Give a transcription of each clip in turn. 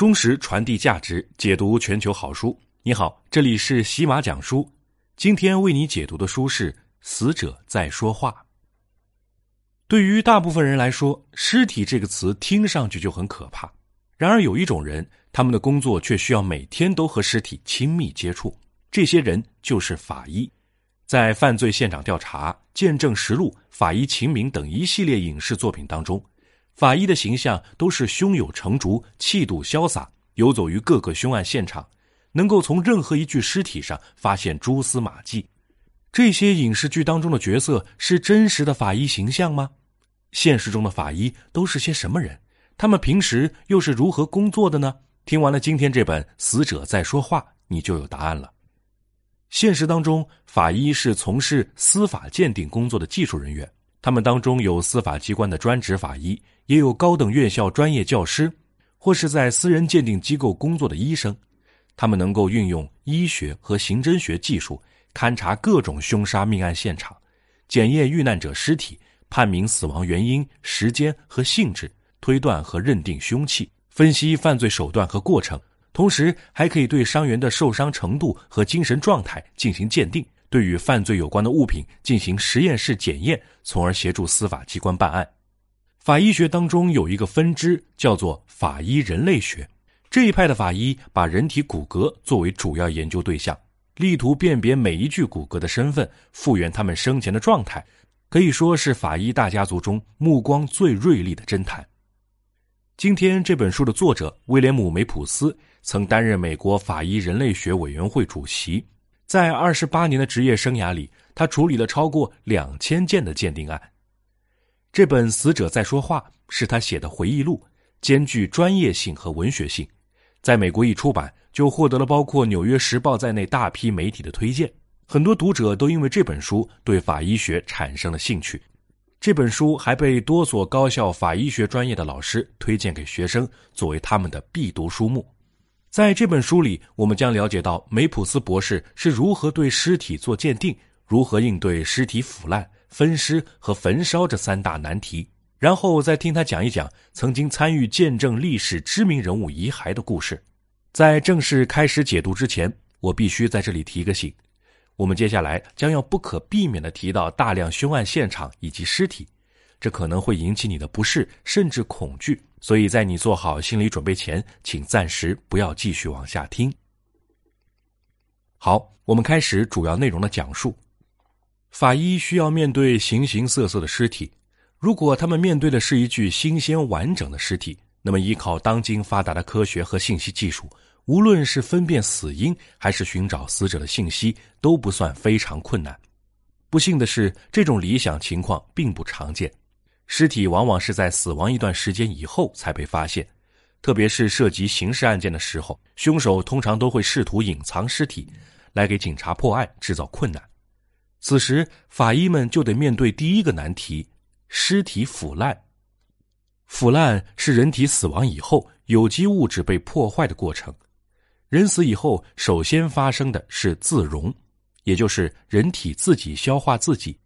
忠实传递价值，解读全球好书。你好，这里是喜马讲书。今天为你解读的书是《死者在说话》。对于大部分人来说，尸体这个词听上去就很可怕。然而，有一种人，他们的工作却需要每天都和尸体亲密接触。这些人就是法医。在《犯罪现场调查》《见证实录》《法医秦明》等一系列影视作品当中。法医的形象都是胸有成竹、气度潇洒，游走于各个凶案现场，能够从任何一具尸体上发现蛛丝马迹。这些影视剧当中的角色是真实的法医形象吗？现实中的法医都是些什么人？他们平时又是如何工作的呢？听完了今天这本《死者在说话》，你就有答案了。现实当中，法医是从事司法鉴定工作的技术人员。他们当中有司法机关的专职法医，也有高等院校专业教师，或是在私人鉴定机构工作的医生。他们能够运用医学和刑侦学技术，勘察各种凶杀命案现场，检验遇难者尸体，判明死亡原因、时间和性质，推断和认定凶器，分析犯罪手段和过程，同时还可以对伤员的受伤程度和精神状态进行鉴定。对与犯罪有关的物品进行实验室检验，从而协助司法机关办案。法医学当中有一个分支叫做法医人类学，这一派的法医把人体骨骼作为主要研究对象，力图辨别每一具骨骼的身份，复原他们生前的状态，可以说是法医大家族中目光最锐利的侦探。今天这本书的作者威廉姆梅普斯曾担任美国法医人类学委员会主席。在二十八年的职业生涯里，他处理了超过两千件的鉴定案。这本《死者在说话》是他写的回忆录，兼具专业性和文学性。在美国一出版就获得了包括《纽约时报》在内大批媒体的推荐，很多读者都因为这本书对法医学产生了兴趣。这本书还被多所高校法医学专业的老师推荐给学生，作为他们的必读书目。在这本书里，我们将了解到梅普斯博士是如何对尸体做鉴定，如何应对尸体腐烂、分尸和焚烧这三大难题，然后再听他讲一讲曾经参与见证历史知名人物遗骸的故事。在正式开始解读之前，我必须在这里提个醒：我们接下来将要不可避免地提到大量凶案现场以及尸体。这可能会引起你的不适，甚至恐惧，所以在你做好心理准备前，请暂时不要继续往下听。好，我们开始主要内容的讲述。法医需要面对形形色色的尸体。如果他们面对的是一具新鲜完整的尸体，那么依靠当今发达的科学和信息技术，无论是分辨死因还是寻找死者的信息，都不算非常困难。不幸的是，这种理想情况并不常见。尸体往往是在死亡一段时间以后才被发现，特别是涉及刑事案件的时候，凶手通常都会试图隐藏尸体，来给警察破案制造困难。此时，法医们就得面对第一个难题：尸体腐烂。腐烂是人体死亡以后有机物质被破坏的过程。人死以后，首先发生的是自溶，也就是人体自己消化自己。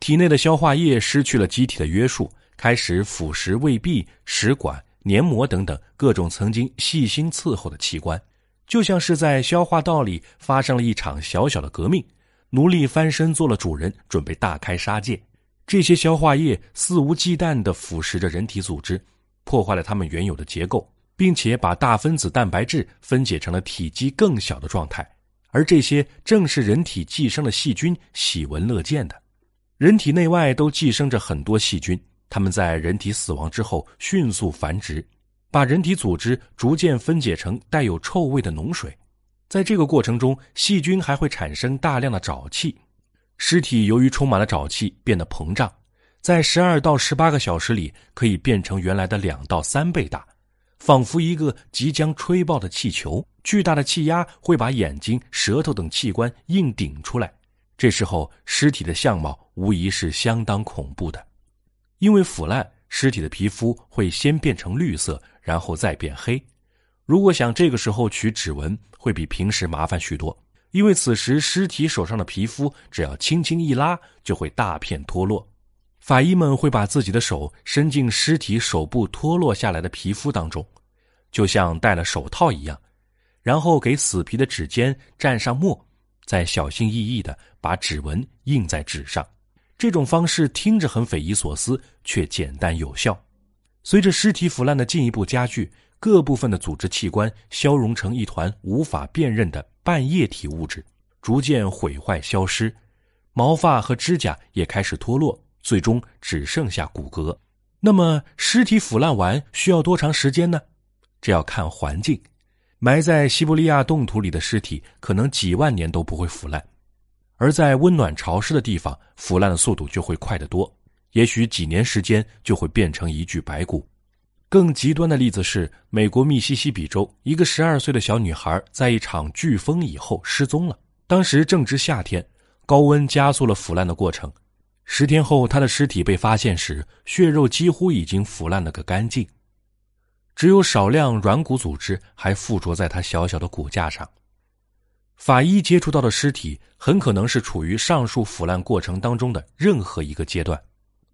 体内的消化液失去了机体的约束，开始腐蚀胃壁、食管、黏膜等等各种曾经细心伺候的器官，就像是在消化道里发生了一场小小的革命，奴隶翻身做了主人，准备大开杀戒。这些消化液肆无忌惮的腐蚀着人体组织，破坏了它们原有的结构，并且把大分子蛋白质分解成了体积更小的状态，而这些正是人体寄生的细菌喜闻乐见的。人体内外都寄生着很多细菌，它们在人体死亡之后迅速繁殖，把人体组织逐渐分解成带有臭味的脓水。在这个过程中，细菌还会产生大量的沼气。尸体由于充满了沼气，变得膨胀，在十二到十八个小时里可以变成原来的两到三倍大，仿佛一个即将吹爆的气球。巨大的气压会把眼睛、舌头等器官硬顶出来。这时候，尸体的相貌无疑是相当恐怖的，因为腐烂，尸体的皮肤会先变成绿色，然后再变黑。如果想这个时候取指纹，会比平时麻烦许多，因为此时尸体手上的皮肤，只要轻轻一拉，就会大片脱落。法医们会把自己的手伸进尸体手部脱落下来的皮肤当中，就像戴了手套一样，然后给死皮的指尖蘸上墨。再小心翼翼的把指纹印在纸上，这种方式听着很匪夷所思，却简单有效。随着尸体腐烂的进一步加剧，各部分的组织器官消融成一团无法辨认的半液体物质，逐渐毁坏消失。毛发和指甲也开始脱落，最终只剩下骨骼。那么，尸体腐烂完需要多长时间呢？这要看环境。埋在西伯利亚冻土里的尸体可能几万年都不会腐烂，而在温暖潮湿的地方，腐烂的速度就会快得多，也许几年时间就会变成一具白骨。更极端的例子是，美国密西西比州一个12岁的小女孩在一场飓风以后失踪了，当时正值夏天，高温加速了腐烂的过程。十天后，她的尸体被发现时，血肉几乎已经腐烂了个干净。只有少量软骨组织还附着在他小小的骨架上。法医接触到的尸体很可能是处于上述腐烂过程当中的任何一个阶段。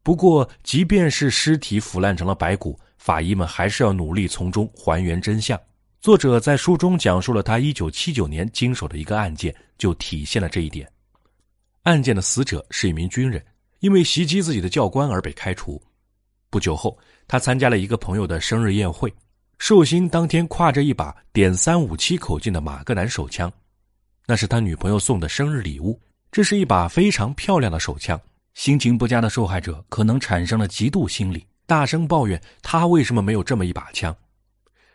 不过，即便是尸体腐烂成了白骨，法医们还是要努力从中还原真相。作者在书中讲述了他一九七九年经手的一个案件，就体现了这一点。案件的死者是一名军人，因为袭击自己的教官而被开除。不久后。他参加了一个朋友的生日宴会，寿星当天挎着一把点三五七口径的马格南手枪，那是他女朋友送的生日礼物。这是一把非常漂亮的手枪。心情不佳的受害者可能产生了嫉妒心理，大声抱怨他为什么没有这么一把枪。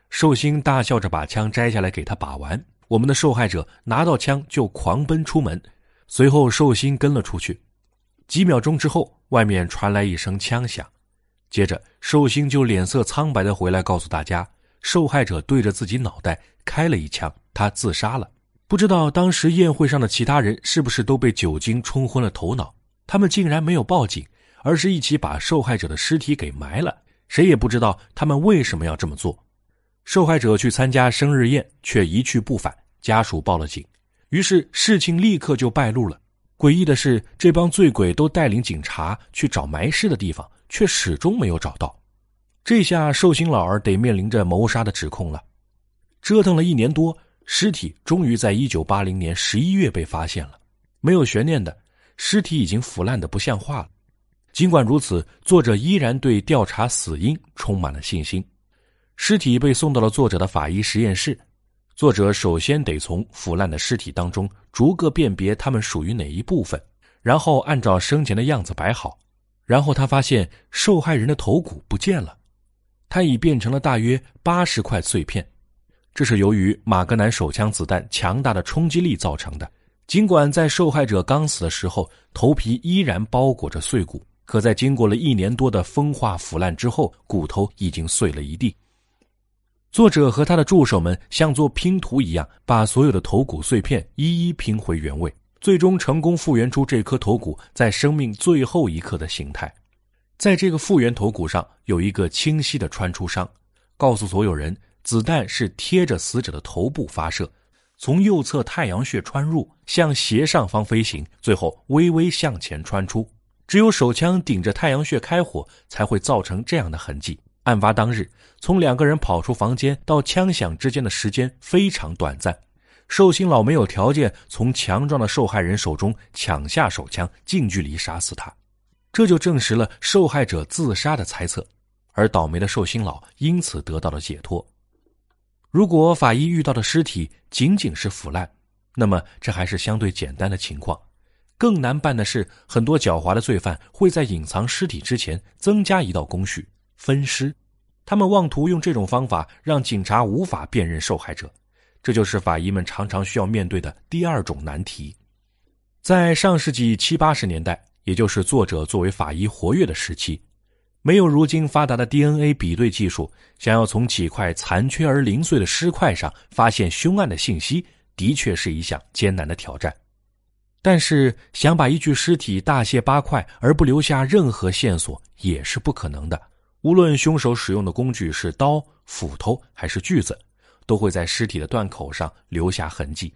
寿星大笑着把枪摘下来给他把玩。我们的受害者拿到枪就狂奔出门，随后寿星跟了出去。几秒钟之后，外面传来一声枪响。接着，寿星就脸色苍白的回来，告诉大家，受害者对着自己脑袋开了一枪，他自杀了。不知道当时宴会上的其他人是不是都被酒精冲昏了头脑，他们竟然没有报警，而是一起把受害者的尸体给埋了。谁也不知道他们为什么要这么做。受害者去参加生日宴，却一去不返，家属报了警，于是事情立刻就败露了。诡异的是，这帮醉鬼都带领警察去找埋尸的地方，却始终没有找到。这下寿星老儿得面临着谋杀的指控了。折腾了一年多，尸体终于在1980年11月被发现了。没有悬念的，尸体已经腐烂的不像话了。尽管如此，作者依然对调查死因充满了信心。尸体被送到了作者的法医实验室。作者首先得从腐烂的尸体当中逐个辨别它们属于哪一部分，然后按照生前的样子摆好。然后他发现受害人的头骨不见了，它已变成了大约八十块碎片。这是由于马格南手枪子弹强大的冲击力造成的。尽管在受害者刚死的时候头皮依然包裹着碎骨，可在经过了一年多的风化腐烂之后，骨头已经碎了一地。作者和他的助手们像做拼图一样，把所有的头骨碎片一一拼回原位，最终成功复原出这颗头骨在生命最后一刻的形态。在这个复原头骨上，有一个清晰的穿出伤，告诉所有人：子弹是贴着死者的头部发射，从右侧太阳穴穿入，向斜上方飞行，最后微微向前穿出。只有手枪顶着太阳穴开火，才会造成这样的痕迹。案发当日，从两个人跑出房间到枪响之间的时间非常短暂。寿星老没有条件从强壮的受害人手中抢下手枪，近距离杀死他，这就证实了受害者自杀的猜测。而倒霉的寿星老因此得到了解脱。如果法医遇到的尸体仅仅是腐烂，那么这还是相对简单的情况。更难办的是，很多狡猾的罪犯会在隐藏尸体之前增加一道工序。分尸，他们妄图用这种方法让警察无法辨认受害者，这就是法医们常常需要面对的第二种难题。在上世纪七八十年代，也就是作者作为法医活跃的时期，没有如今发达的 DNA 比对技术，想要从几块残缺而零碎的尸块上发现凶案的信息，的确是一项艰难的挑战。但是，想把一具尸体大卸八块而不留下任何线索，也是不可能的。无论凶手使用的工具是刀、斧头还是锯子，都会在尸体的断口上留下痕迹。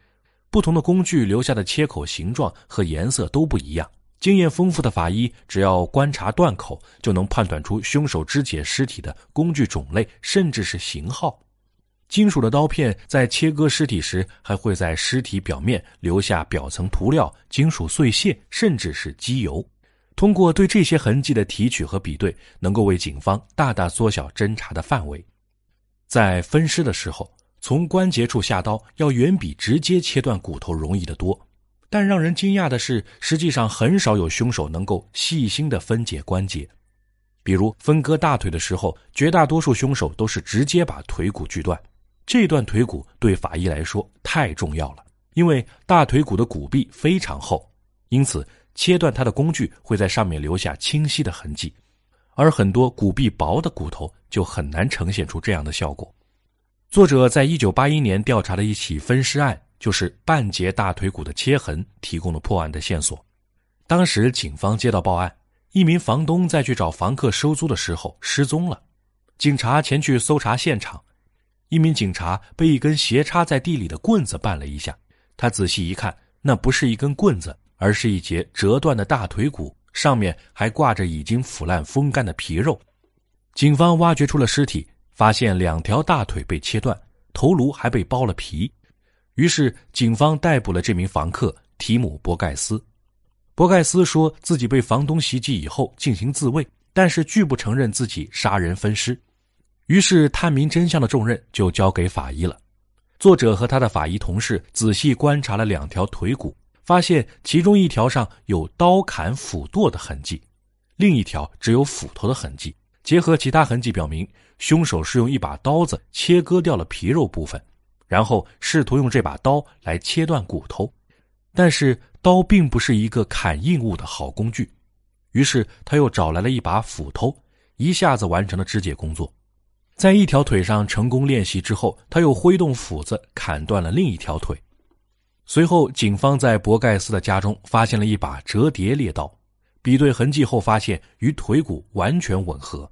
不同的工具留下的切口形状和颜色都不一样。经验丰富的法医只要观察断口，就能判断出凶手肢解尸体的工具种类，甚至是型号。金属的刀片在切割尸体时，还会在尸体表面留下表层涂料、金属碎屑，甚至是机油。通过对这些痕迹的提取和比对，能够为警方大大缩小侦查的范围。在分尸的时候，从关节处下刀要远比直接切断骨头容易得多。但让人惊讶的是，实际上很少有凶手能够细心的分解关节。比如分割大腿的时候，绝大多数凶手都是直接把腿骨锯断。这段腿骨对法医来说太重要了，因为大腿骨的骨壁非常厚，因此。切断它的工具会在上面留下清晰的痕迹，而很多骨壁薄的骨头就很难呈现出这样的效果。作者在一九八一年调查的一起分尸案，就是半截大腿骨的切痕提供了破案的线索。当时警方接到报案，一名房东在去找房客收租的时候失踪了。警察前去搜查现场，一名警察被一根斜插在地里的棍子绊了一下。他仔细一看，那不是一根棍子。而是一节折断的大腿骨，上面还挂着已经腐烂风干的皮肉。警方挖掘出了尸体，发现两条大腿被切断，头颅还被剥了皮。于是，警方逮捕了这名房客提姆·博盖斯。博盖斯说自己被房东袭击以后进行自卫，但是拒不承认自己杀人分尸。于是，探明真相的重任就交给法医了。作者和他的法医同事仔细观察了两条腿骨。发现其中一条上有刀砍斧剁的痕迹，另一条只有斧头的痕迹。结合其他痕迹，表明凶手是用一把刀子切割掉了皮肉部分，然后试图用这把刀来切断骨头，但是刀并不是一个砍硬物的好工具，于是他又找来了一把斧头，一下子完成了肢解工作。在一条腿上成功练习之后，他又挥动斧子砍断了另一条腿。随后，警方在博盖斯的家中发现了一把折叠猎刀，比对痕迹后发现与腿骨完全吻合。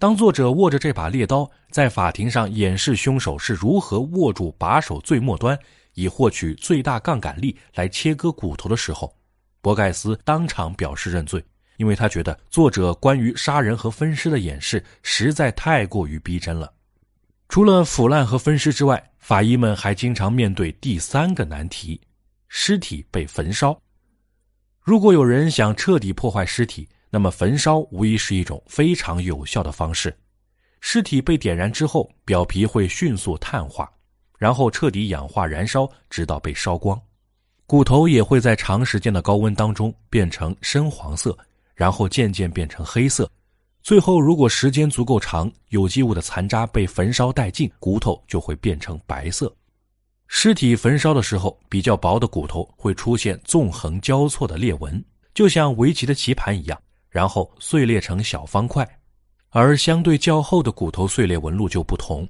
当作者握着这把猎刀在法庭上演示凶手是如何握住把手最末端，以获取最大杠杆力来切割骨头的时候，博盖斯当场表示认罪，因为他觉得作者关于杀人和分尸的演示实在太过于逼真了。除了腐烂和分尸之外，法医们还经常面对第三个难题：尸体被焚烧。如果有人想彻底破坏尸体，那么焚烧无疑是一种非常有效的方式。尸体被点燃之后，表皮会迅速碳化，然后彻底氧化燃烧，直到被烧光。骨头也会在长时间的高温当中变成深黄色，然后渐渐变成黑色。最后，如果时间足够长，有机物的残渣被焚烧殆尽，骨头就会变成白色。尸体焚烧的时候，比较薄的骨头会出现纵横交错的裂纹，就像围棋的棋盘一样，然后碎裂成小方块；而相对较厚的骨头碎裂纹路就不同，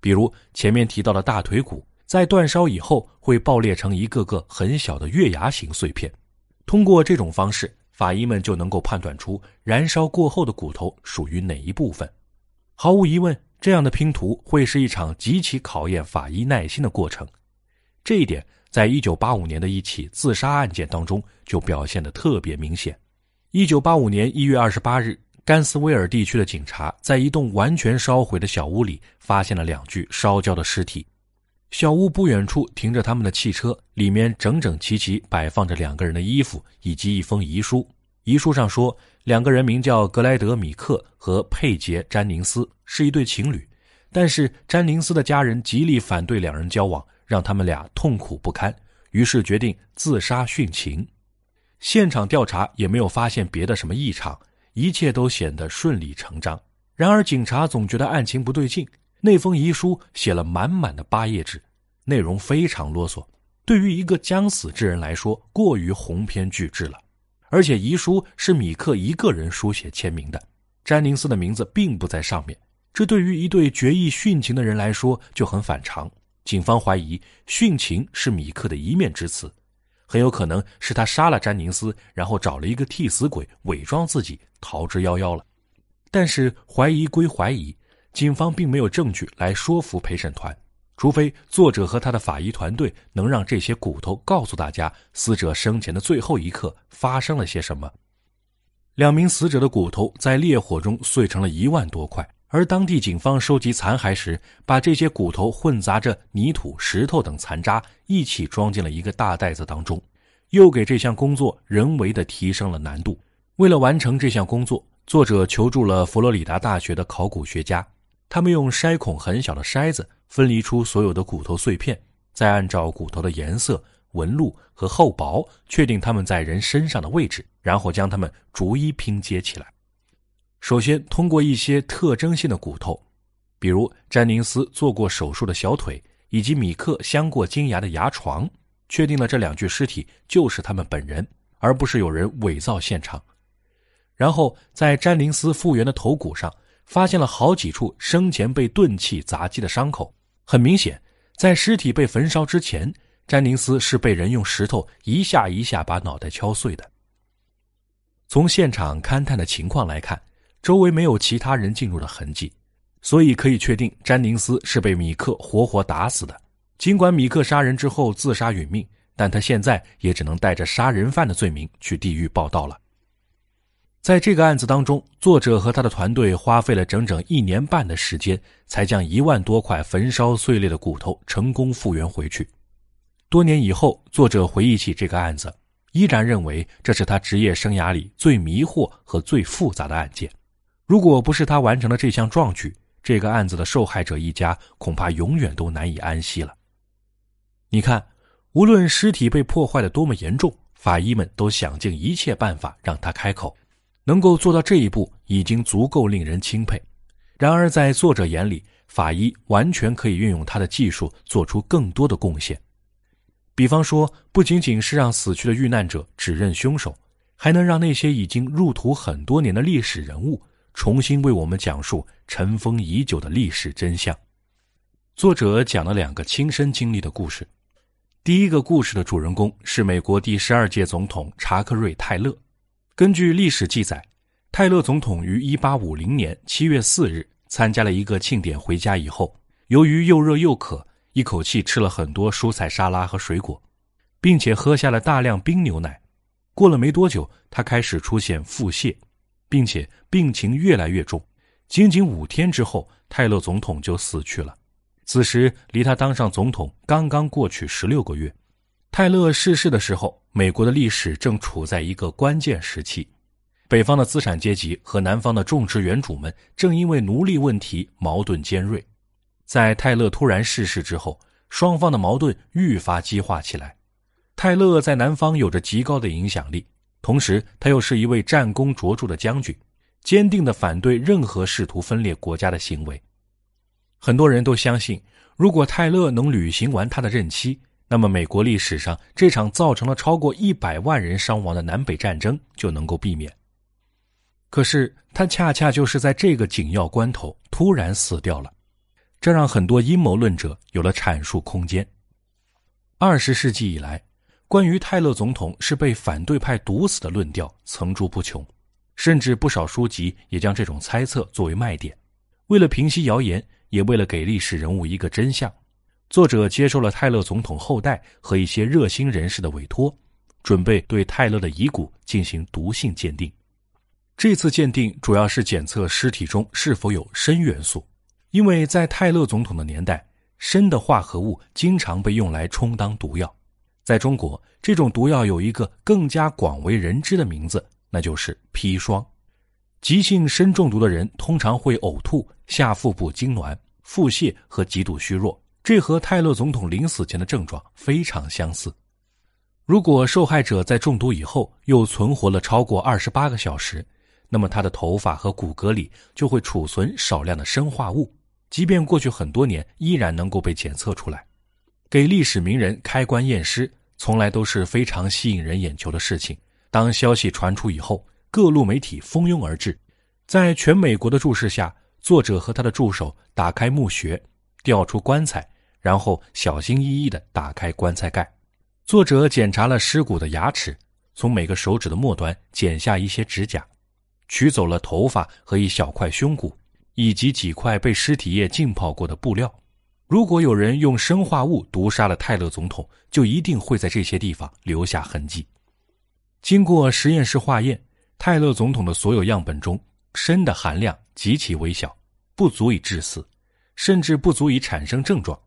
比如前面提到的大腿骨，在煅烧以后会爆裂成一个个很小的月牙形碎片。通过这种方式。法医们就能够判断出燃烧过后的骨头属于哪一部分。毫无疑问，这样的拼图会是一场极其考验法医耐心的过程。这一点，在1985年的一起自杀案件当中就表现的特别明显。1985年1月28日，甘斯威尔地区的警察在一栋完全烧毁的小屋里发现了两具烧焦的尸体。小屋不远处停着他们的汽车，里面整整齐齐摆放着两个人的衣服以及一封遗书。遗书上说，两个人名叫格莱德·米克和佩杰·詹宁斯，是一对情侣，但是詹宁斯的家人极力反对两人交往，让他们俩痛苦不堪，于是决定自杀殉情。现场调查也没有发现别的什么异常，一切都显得顺理成章。然而，警察总觉得案情不对劲。那封遗书写了满满的八页纸，内容非常啰嗦，对于一个将死之人来说过于鸿篇巨制了。而且遗书是米克一个人书写签名的，詹宁斯的名字并不在上面，这对于一对决意殉情的人来说就很反常。警方怀疑殉情是米克的一面之词，很有可能是他杀了詹宁斯，然后找了一个替死鬼伪装自己逃之夭夭了。但是怀疑归怀疑。警方并没有证据来说服陪审团，除非作者和他的法医团队能让这些骨头告诉大家死者生前的最后一刻发生了些什么。两名死者的骨头在烈火中碎成了一万多块，而当地警方收集残骸时，把这些骨头混杂着泥土、石头等残渣一起装进了一个大袋子当中，又给这项工作人为的提升了难度。为了完成这项工作，作者求助了佛罗里达大学的考古学家。他们用筛孔很小的筛子分离出所有的骨头碎片，再按照骨头的颜色、纹路和厚薄，确定它们在人身上的位置，然后将它们逐一拼接起来。首先，通过一些特征性的骨头，比如詹宁斯做过手术的小腿，以及米克镶过金牙的牙床，确定了这两具尸体就是他们本人，而不是有人伪造现场。然后，在詹宁斯复原的头骨上。发现了好几处生前被钝器砸击的伤口，很明显，在尸体被焚烧之前，詹宁斯是被人用石头一下一下把脑袋敲碎的。从现场勘探的情况来看，周围没有其他人进入的痕迹，所以可以确定詹宁斯是被米克活活打死的。尽管米克杀人之后自杀殒命，但他现在也只能带着杀人犯的罪名去地狱报道了。在这个案子当中，作者和他的团队花费了整整一年半的时间，才将一万多块焚烧碎裂的骨头成功复原回去。多年以后，作者回忆起这个案子，依然认为这是他职业生涯里最迷惑和最复杂的案件。如果不是他完成了这项壮举，这个案子的受害者一家恐怕永远都难以安息了。你看，无论尸体被破坏的多么严重，法医们都想尽一切办法让他开口。能够做到这一步已经足够令人钦佩，然而在作者眼里，法医完全可以运用他的技术做出更多的贡献，比方说，不仅仅是让死去的遇难者指认凶手，还能让那些已经入土很多年的历史人物重新为我们讲述尘封已久的历史真相。作者讲了两个亲身经历的故事，第一个故事的主人公是美国第十二届总统查克瑞·泰勒。根据历史记载，泰勒总统于1850年7月4日参加了一个庆典，回家以后，由于又热又渴，一口气吃了很多蔬菜沙拉和水果，并且喝下了大量冰牛奶。过了没多久，他开始出现腹泻，并且病情越来越重。仅仅五天之后，泰勒总统就死去了。此时离他当上总统刚刚过去十六个月。泰勒逝世的时候，美国的历史正处在一个关键时期，北方的资产阶级和南方的种植园主们正因为奴隶问题矛盾尖锐。在泰勒突然逝世之后，双方的矛盾愈发激化起来。泰勒在南方有着极高的影响力，同时他又是一位战功卓著的将军，坚定的反对任何试图分裂国家的行为。很多人都相信，如果泰勒能履行完他的任期。那么，美国历史上这场造成了超过一百万人伤亡的南北战争就能够避免。可是，他恰恰就是在这个紧要关头突然死掉了，这让很多阴谋论者有了阐述空间。二十世纪以来，关于泰勒总统是被反对派毒死的论调层出不穷，甚至不少书籍也将这种猜测作为卖点。为了平息谣言，也为了给历史人物一个真相。作者接受了泰勒总统后代和一些热心人士的委托，准备对泰勒的遗骨进行毒性鉴定。这次鉴定主要是检测尸体中是否有砷元素，因为在泰勒总统的年代，砷的化合物经常被用来充当毒药。在中国，这种毒药有一个更加广为人知的名字，那就是砒霜。急性砷中毒的人通常会呕吐、下腹部痉挛、腹泻和极度虚弱。这和泰勒总统临死前的症状非常相似。如果受害者在中毒以后又存活了超过二十八个小时，那么他的头发和骨骼里就会储存少量的生化物，即便过去很多年依然能够被检测出来。给历史名人开棺验尸从来都是非常吸引人眼球的事情。当消息传出以后，各路媒体蜂拥而至，在全美国的注视下，作者和他的助手打开墓穴，调出棺材。然后小心翼翼地打开棺材盖，作者检查了尸骨的牙齿，从每个手指的末端剪下一些指甲，取走了头发和一小块胸骨，以及几块被尸体液浸泡过的布料。如果有人用生化物毒杀了泰勒总统，就一定会在这些地方留下痕迹。经过实验室化验，泰勒总统的所有样本中砷的含量极其微小，不足以致死，甚至不足以产生症状。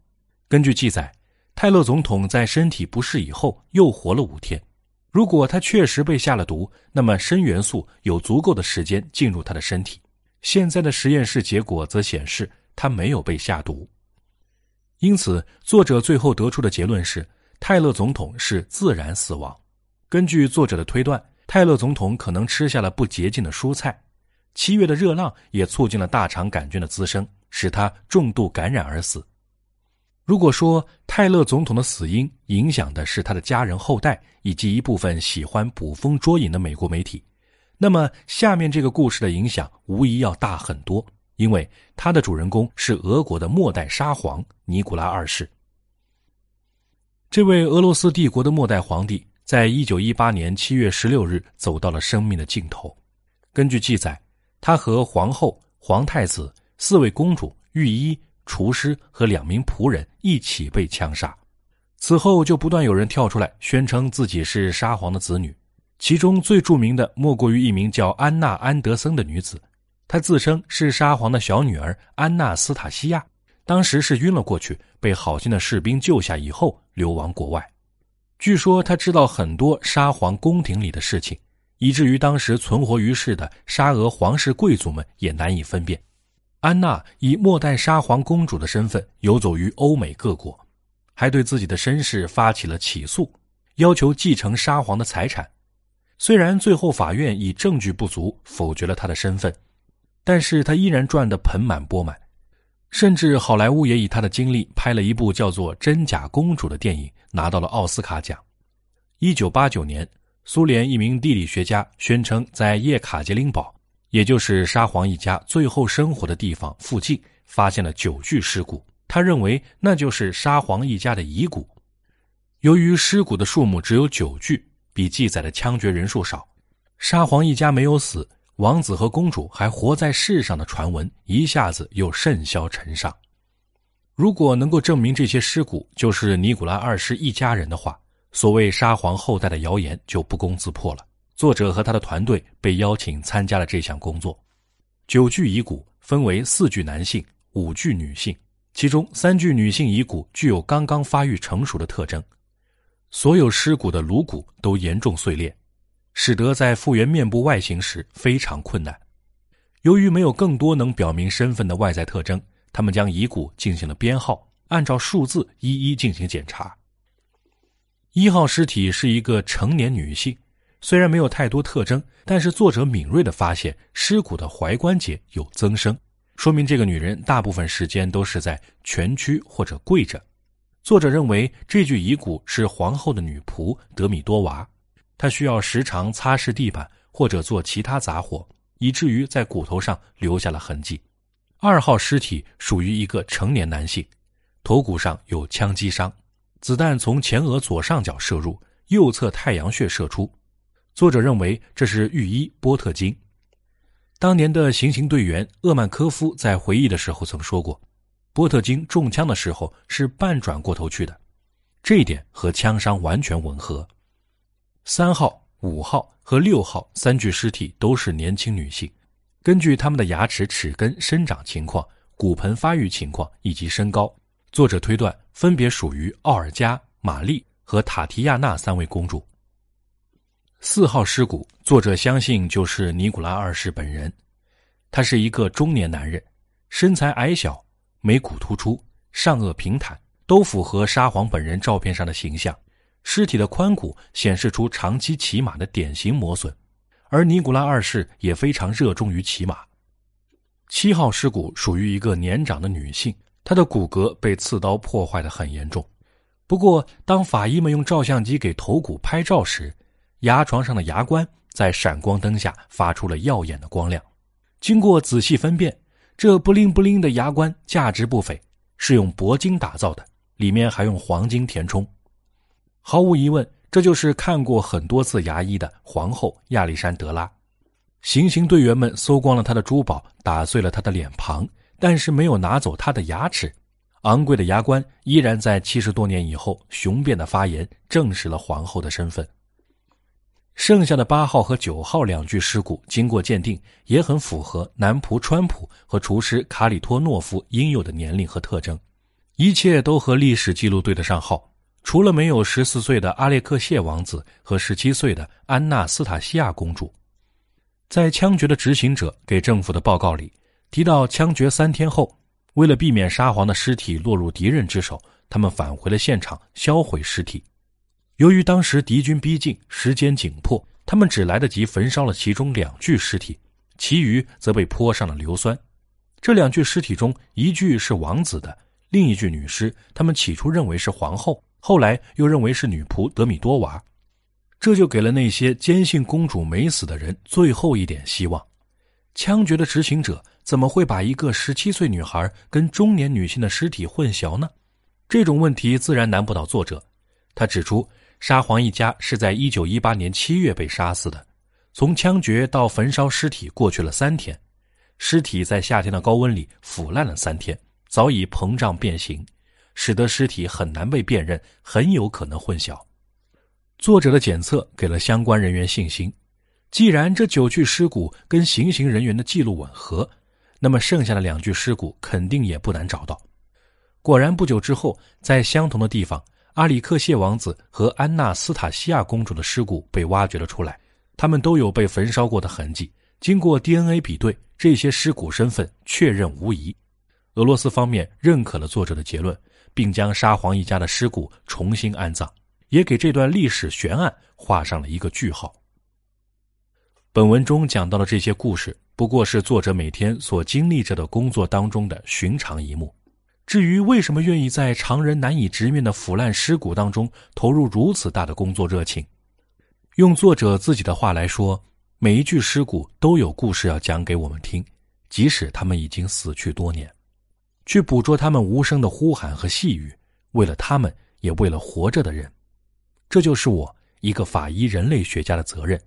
根据记载，泰勒总统在身体不适以后又活了五天。如果他确实被下了毒，那么砷元素有足够的时间进入他的身体。现在的实验室结果则显示他没有被下毒，因此作者最后得出的结论是泰勒总统是自然死亡。根据作者的推断，泰勒总统可能吃下了不洁净的蔬菜，七月的热浪也促进了大肠杆菌的滋生，使他重度感染而死。如果说泰勒总统的死因影响的是他的家人后代以及一部分喜欢捕风捉影的美国媒体，那么下面这个故事的影响无疑要大很多，因为它的主人公是俄国的末代沙皇尼古拉二世。这位俄罗斯帝国的末代皇帝，在一九一八年七月十六日走到了生命的尽头。根据记载，他和皇后、皇太子、四位公主、御医。厨师和两名仆人一起被枪杀，此后就不断有人跳出来宣称自己是沙皇的子女，其中最著名的莫过于一名叫安娜·安德森的女子，她自称是沙皇的小女儿安娜·斯塔西亚，当时是晕了过去，被好心的士兵救下以后流亡国外。据说她知道很多沙皇宫廷里的事情，以至于当时存活于世的沙俄皇室贵族们也难以分辨。安娜以末代沙皇公主的身份游走于欧美各国，还对自己的身世发起了起诉，要求继承沙皇的财产。虽然最后法院以证据不足否决了他的身份，但是他依然赚得盆满钵满，甚至好莱坞也以他的经历拍了一部叫做《真假公主》的电影，拿到了奥斯卡奖。一九八九年，苏联一名地理学家宣称在叶卡捷琳堡。也就是沙皇一家最后生活的地方附近，发现了九具尸骨。他认为那就是沙皇一家的遗骨。由于尸骨的数目只有九具，比记载的枪决人数少，沙皇一家没有死，王子和公主还活在世上的传闻一下子又甚嚣尘上。如果能够证明这些尸骨就是尼古拉二世一家人的话，所谓沙皇后代的谣言就不攻自破了。作者和他的团队被邀请参加了这项工作。九具遗骨分为四具男性、五具女性，其中三具女性遗骨具有刚刚发育成熟的特征。所有尸骨的颅骨都严重碎裂，使得在复原面部外形时非常困难。由于没有更多能表明身份的外在特征，他们将遗骨进行了编号，按照数字一一进行检查。一号尸体是一个成年女性。虽然没有太多特征，但是作者敏锐地发现，尸骨的踝关节有增生，说明这个女人大部分时间都是在蜷曲或者跪着。作者认为这具遗骨是皇后的女仆德米多娃，她需要时常擦拭地板或者做其他杂活，以至于在骨头上留下了痕迹。二号尸体属于一个成年男性，头骨上有枪击伤，子弹从前额左上角射入，右侧太阳穴射出。作者认为这是御医波特金。当年的行刑队员厄曼科夫在回忆的时候曾说过，波特金中枪的时候是半转过头去的，这一点和枪伤完全吻合。三号、五号和六号三具尸体都是年轻女性，根据她们的牙齿、齿根生长情况、骨盆发育情况以及身高，作者推断分别属于奥尔加、玛丽和塔提亚娜三位公主。四号尸骨，作者相信就是尼古拉二世本人。他是一个中年男人，身材矮小，眉骨突出，上颚平坦，都符合沙皇本人照片上的形象。尸体的髋骨显示出长期骑马的典型磨损，而尼古拉二世也非常热衷于骑马。七号尸骨属于一个年长的女性，她的骨骼被刺刀破坏的很严重。不过，当法医们用照相机给头骨拍照时，牙床上的牙冠在闪光灯下发出了耀眼的光亮。经过仔细分辨，这不灵不灵的牙冠价值不菲，是用铂金打造的，里面还用黄金填充。毫无疑问，这就是看过很多次牙医的皇后亚历山德拉。行刑队员们搜光了他的珠宝，打碎了他的脸庞，但是没有拿走他的牙齿。昂贵的牙冠依然在七十多年以后雄辩的发言证实了皇后的身份。剩下的八号和九号两具尸骨，经过鉴定，也很符合男仆川普和厨师卡里托诺夫应有的年龄和特征，一切都和历史记录对得上号，除了没有十四岁的阿列克谢王子和十七岁的安娜·斯塔西亚公主。在枪决的执行者给政府的报告里，提到枪决三天后，为了避免沙皇的尸体落入敌人之手，他们返回了现场销毁尸体。由于当时敌军逼近，时间紧迫，他们只来得及焚烧了其中两具尸体，其余则被泼上了硫酸。这两具尸体中，一具是王子的，另一具女尸，他们起初认为是皇后，后来又认为是女仆德米多娃。这就给了那些坚信公主没死的人最后一点希望。枪决的执行者怎么会把一个十七岁女孩跟中年女性的尸体混淆呢？这种问题自然难不倒作者，他指出。沙皇一家是在1918年7月被杀死的，从枪决到焚烧尸体过去了三天，尸体在夏天的高温里腐烂了三天，早已膨胀变形，使得尸体很难被辨认，很有可能混淆。作者的检测给了相关人员信心，既然这九具尸骨跟行刑人员的记录吻合，那么剩下的两具尸骨肯定也不难找到。果然，不久之后，在相同的地方。阿里克谢王子和安娜·斯塔西亚公主的尸骨被挖掘了出来，他们都有被焚烧过的痕迹。经过 DNA 比对，这些尸骨身份确认无疑。俄罗斯方面认可了作者的结论，并将沙皇一家的尸骨重新安葬，也给这段历史悬案画上了一个句号。本文中讲到的这些故事，不过是作者每天所经历着的工作当中的寻常一幕。至于为什么愿意在常人难以直面的腐烂尸骨当中投入如此大的工作热情，用作者自己的话来说，每一具尸骨都有故事要讲给我们听，即使他们已经死去多年，去捕捉他们无声的呼喊和细语，为了他们，也为了活着的人，这就是我一个法医人类学家的责任。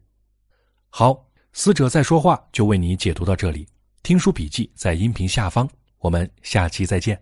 好，死者在说话，就为你解读到这里。听书笔记在音频下方，我们下期再见。